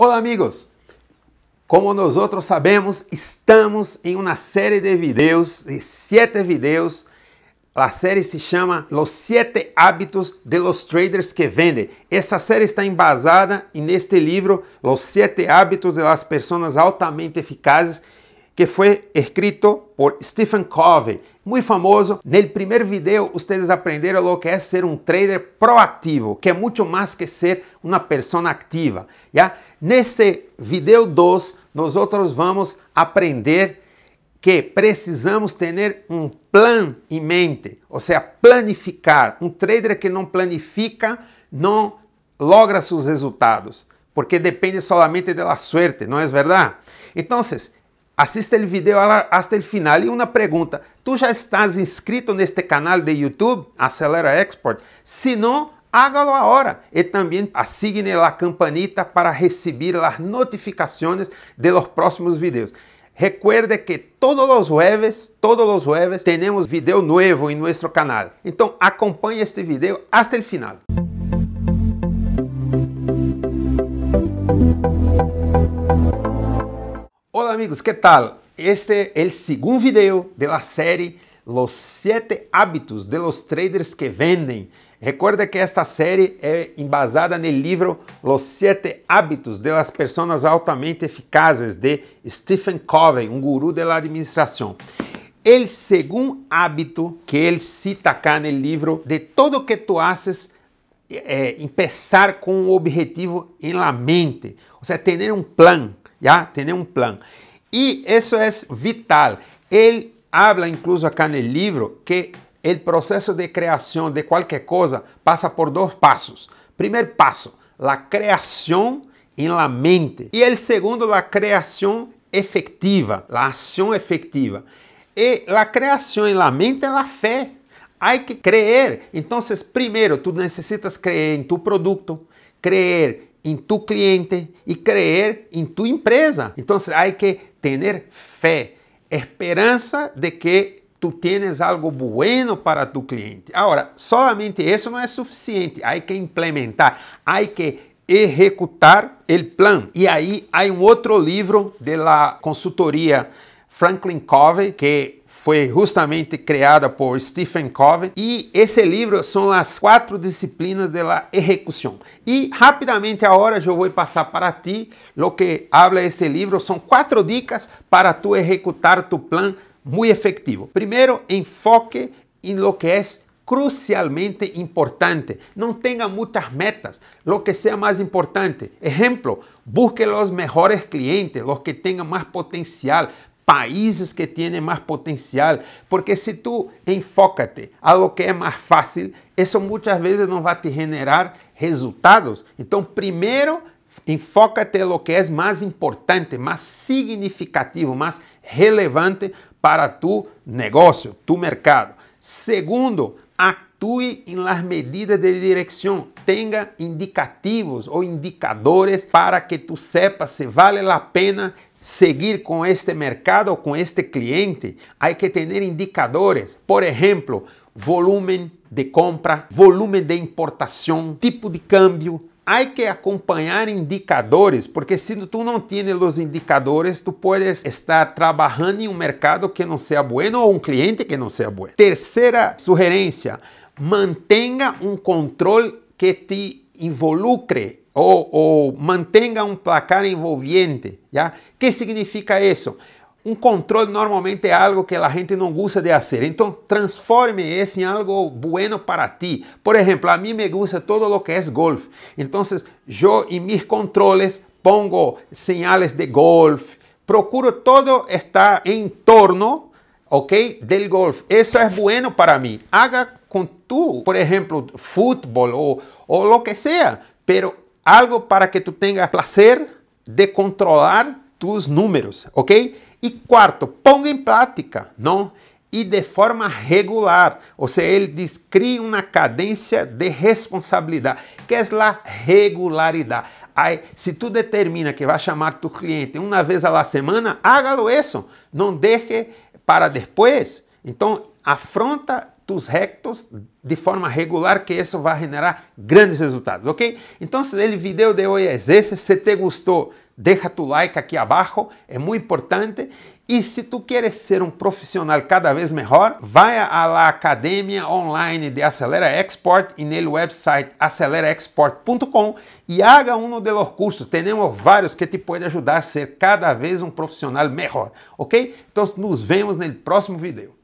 Olá, amigos! Como nós outros sabemos, estamos em uma série de vídeos, de sete vídeos. A série se chama Los Siete Hábitos de los Traders que Vendem. Essa série está embasada neste livro, Los Siete Hábitos de las Personas Altamente Eficazes, que foi escrito por Stephen Covey, muito famoso. No primeiro vídeo, vocês aprenderam o que é ser um trader proativo, que é muito mais que ser uma pessoa ativa. Já nesse vídeo 2, nós outros vamos aprender que precisamos ter um plano em mente, ou seja, planificar. Um trader que não planifica não logra seus resultados, porque depende somente da sorte, não é verdade? Então, Assista o vídeo até o final e uma pergunta: Tu já estás inscrito neste canal de YouTube Acelera Export? Se não, hágalo agora e também assigne a campanita para receber as notificações de los próximos vídeos. Recuerde que todos os jueves, todos os jueves, temos vídeo novo em nosso canal. Então acompanhe este vídeo até o final. Olá amigos, que tal? Este é o segundo vídeo da série Los 7 hábitos de los traders que vendem. Recuerda que esta série é embasada no livro Los Siete Hábitos de las Personas Altamente Eficazes, de Stephen Covey, um guru da administração. O segundo hábito que ele cita acá no livro, de todo que tu haces, é, eh, com um objetivo em la mente, ou seja, ter um plano. ¿ya? Tener um plano e isso é vital. Ele habla incluso acá no livro que o processo de criação de qualquer coisa passa por dois passos. Primeiro passo, a criação em la mente. e o segundo, a criação efectiva, a ação efectiva. E eh, a criação em la mente é a fé. Hay que creer. Então, primeiro, tu necessitas creer em tu produto, creer em tu cliente e creer em tu empresa. Então, há que ter fé, esperança de que tu tienes algo bueno para tu cliente. Agora, somente isso não é suficiente. Há que implementar, há que executar o plano. E aí, há um outro livro la consultoria Franklin Covey que foi justamente criada por Stephen Covey e esse livro são as quatro disciplinas da execução. E rapidamente agora eu vou passar para ti o que habla esse livro, são quatro dicas para tu executar tu plano muito efetivo. Primeiro, enfoque em lo que é crucialmente importante. Não tenha muitas metas, lo que seja mais importante. Exemplo, busque os melhores clientes, os que tenham mais potencial países que têm mais potencial, porque se tu enfocar te algo que é mais fácil, isso muitas vezes não vai te generar resultados. Então, primeiro, enfócate lo que é mais importante, mais significativo, mais relevante para tu negócio, tu mercado. Segundo, atue em las medidas de direção, tenha indicativos ou indicadores para que tu sepas se vale a pena seguir com este mercado, com este cliente, há que ter indicadores. Por exemplo, volume de compra, volume de importação, tipo de cambio. Há que acompanhar indicadores, porque se tu não tienes os indicadores, tu puedes estar trabalhando em um mercado que não seja bueno ou um cliente que não seja bueno. Terceira sugerência, mantenha um controle que te involucre ou, ou mantenha um placar envolvente. O que significa isso? Um controle normalmente é algo que a gente não gosta de fazer. Então, transforme isso em algo bueno para ti. Por exemplo, a mim me gusta todo lo que é golf. Então, eu em mis controles pongo señales de golf. Procuro todo estar em torno, ok, del golf. Isso é bueno para mim. Haga com tu, por exemplo, futebol ou, ou lo que sea, pero algo para que tu tenha prazer de controlar tus números, ok? E quarto, ponga em prática, não? E de forma regular, ou seja, ele diz, crie uma cadência de responsabilidade, que é a regularidade. Aí, se tu determina que vai chamar tu cliente uma vez a la semana, hágalo isso, não deixe para depois. Então, afronta rectos de forma regular, que isso vai generar grandes resultados, ok? Então, o vídeo de hoje é esse. Se te gostou, deixa tu like aqui abaixo, é muito importante. E se tu queres ser um profissional cada vez melhor, vai à academia online de Acelera Export e nele o website aceleraexport.com e haga um de los cursos. Temos vários que te podem ajudar a ser cada vez um profissional melhor, ok? Então nos vemos no próximo vídeo.